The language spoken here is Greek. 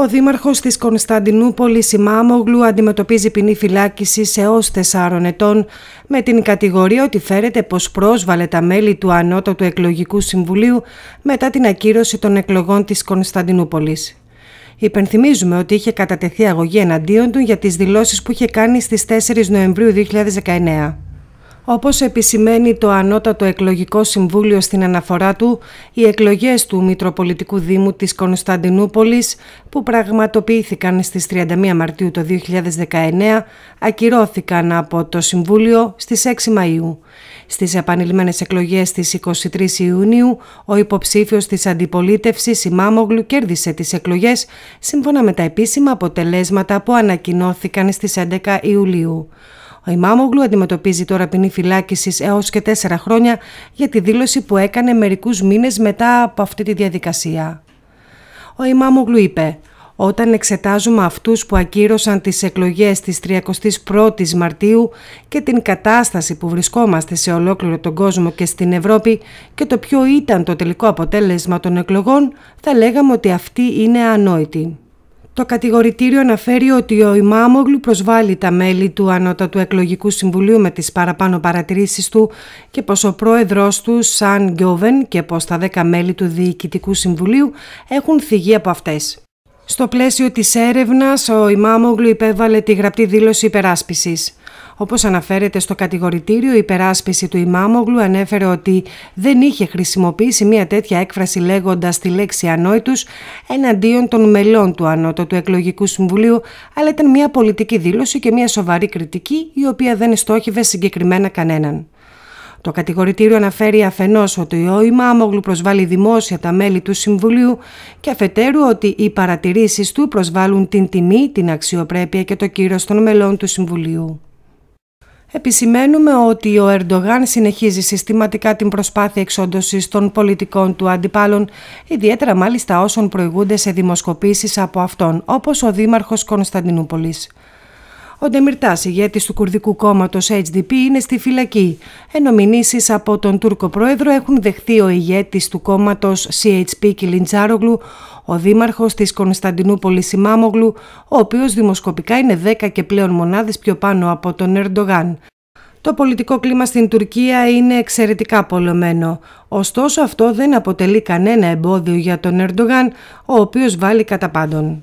Ο Δήμαρχος της Κωνσταντινούπολης, Μάμογλου αντιμετωπίζει ποινή φυλάκιση σε έως 4 ετών με την κατηγορία ότι φέρεται πως πρόσβαλε τα μέλη του Ανώτατου Εκλογικού Συμβουλίου μετά την ακύρωση των εκλογών της Κωνσταντινούπολης. Υπενθυμίζουμε ότι είχε κατατεθεί αγωγή εναντίον του για τις δηλώσεις που είχε κάνει στις 4 Νοεμβρίου 2019. Όπως επισημαίνει το Ανώτατο Εκλογικό Συμβούλιο στην αναφορά του, οι εκλογές του Μητροπολιτικού Δήμου της Κωνσταντινούπολης, που πραγματοποιήθηκαν στις 31 Μαρτίου το 2019, ακυρώθηκαν από το Συμβούλιο στις 6 Μαΐου. Στις επανειλημμένες εκλογές της 23 Ιουνίου, ο υποψήφιος της αντιπολίτευσης Μάμογλου κέρδισε τις εκλογές σύμφωνα με τα επίσημα αποτελέσματα που ανακοινώθηκαν στις 11 Ιουλίου. Ο ιμάμογλου αντιμετωπίζει τώρα ποινή φυλάκισης έως και τέσσερα χρόνια για τη δήλωση που έκανε μερικούς μήνες μετά από αυτή τη διαδικασία. Ο ιμάμογλου είπε: όταν εξετάζουμε αυτούς που ακύρωσαν τις εκλογές της 31ης Μαρτίου και την κατάσταση που βρισκόμαστε σε ολόκληρο τον κόσμο και στην Ευρώπη και το ποιο ήταν το τελικό αποτέλεσμα των εκλογών, θα λέγαμε ότι αυτή είναι ανόητη. Το κατηγορητήριο αναφέρει ότι ο Ιμάμογλου προσβάλλει τα μέλη του Ανώτατου Εκλογικού Συμβουλίου με τις παραπάνω παρατηρήσεις του και πως ο πρόεδρος του Σαν Γκιόβεν και πως τα 10 μέλη του Διοικητικού Συμβουλίου έχουν θυγεί από αυτές. Στο πλαίσιο της έρευνας, ο Ιμάμογλου υπέβαλε τη γραπτή δήλωση υπεράσπισης. Όπως αναφέρεται στο κατηγορητήριο, η περάσπιση του Ιμάμογλου ανέφερε ότι δεν είχε χρησιμοποιήσει μια τέτοια έκφραση λέγοντας τη λέξη ανόητου εναντίον των μελών του Ανώτατου Εκλογικού Συμβουλίου, αλλά ήταν μια πολιτική δήλωση και μια σοβαρή κριτική, η οποία δεν στόχευε συγκεκριμένα κανέναν. Το κατηγορητήριο αναφέρει αφενός ότι ο Ιμάμογλου προσβάλλει δημόσια τα μέλη του Συμβουλίου και αφετέρου ότι οι παρατηρήσεις του προσβάλλουν την τιμή, την αξιοπρέπεια και το κύρος των μελών του Συμβουλίου. Επισημαίνουμε ότι ο Ερντογάν συνεχίζει συστηματικά την προσπάθεια εξόντωσης των πολιτικών του αντιπάλων, ιδιαίτερα μάλιστα όσων προηγούνται σε δημοσκοπήσεις από αυτόν, όπως ο Δήμαρχος Κωνσταντινούπολης. Ο Ντεμιρτά, ηγέτης του κουρδικού κόμματος HDP, είναι στη φυλακή, ενώ μηνύσει από τον Τούρκο πρόεδρο έχουν δεχθεί ο ηγέτης του κόμματος CHP Κιλιντζάρογλου, ο δήμαρχος της Κωνσταντινούπολης Σιμάμογλου, ο οποίος δημοσκοπικά είναι 10 και πλέον μονάδες πιο πάνω από τον Ερντογάν. Το πολιτικό κλίμα στην Τουρκία είναι εξαιρετικά πολλωμένο. Ωστόσο αυτό δεν αποτελεί κανένα εμπόδιο για τον Ερντογάν, ο οποίος βάλει κατά πάντων.